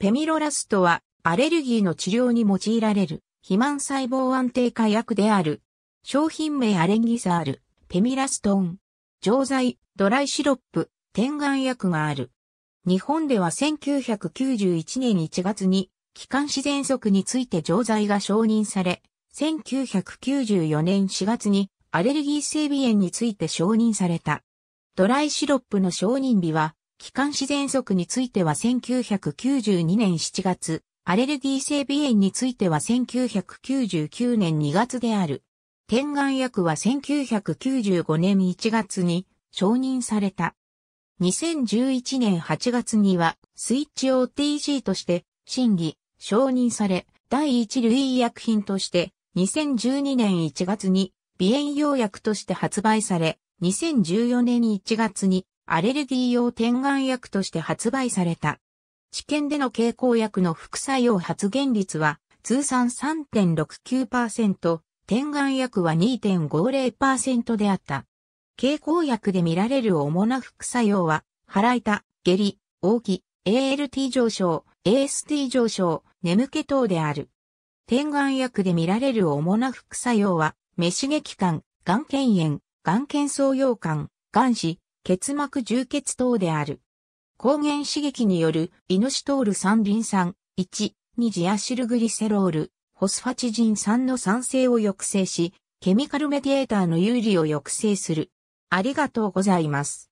ペミロラストはアレルギーの治療に用いられる肥満細胞安定化薬である。商品名アレンギサール、ペミラストン、錠剤、ドライシロップ、点眼薬がある。日本では1991年1月に、気管自然則について錠剤が承認され、1994年4月にアレルギー性鼻炎について承認された。ドライシロップの承認日は気管自然則については1992年7月、アレルギー性鼻炎については1999年2月である。点眼薬は1995年1月に承認された。2011年8月にはスイッチ OTG として審議、承認され、第一類医薬品として2012年1月に鼻炎用薬として発売され、2014年1月にアレルギー用点眼薬として発売された。治験での経口薬の副作用発現率は通算3.69%、点眼薬は2.50%であった。経口薬で見られる主な副作用は、腹痛、下痢、大き、ALT 上昇、AST 上昇、眠気等である。点眼薬で見られる主な副作用は、目刺激感、眼腱炎、眼腱創溶感、眼視、結膜充血等である。抗原刺激によるイノシトール酸リン酸、1、2ジアシルグリセロール、ホスファチジン酸の酸性を抑制し、ケミカルメディエーターの有利を抑制する。ありがとうございます。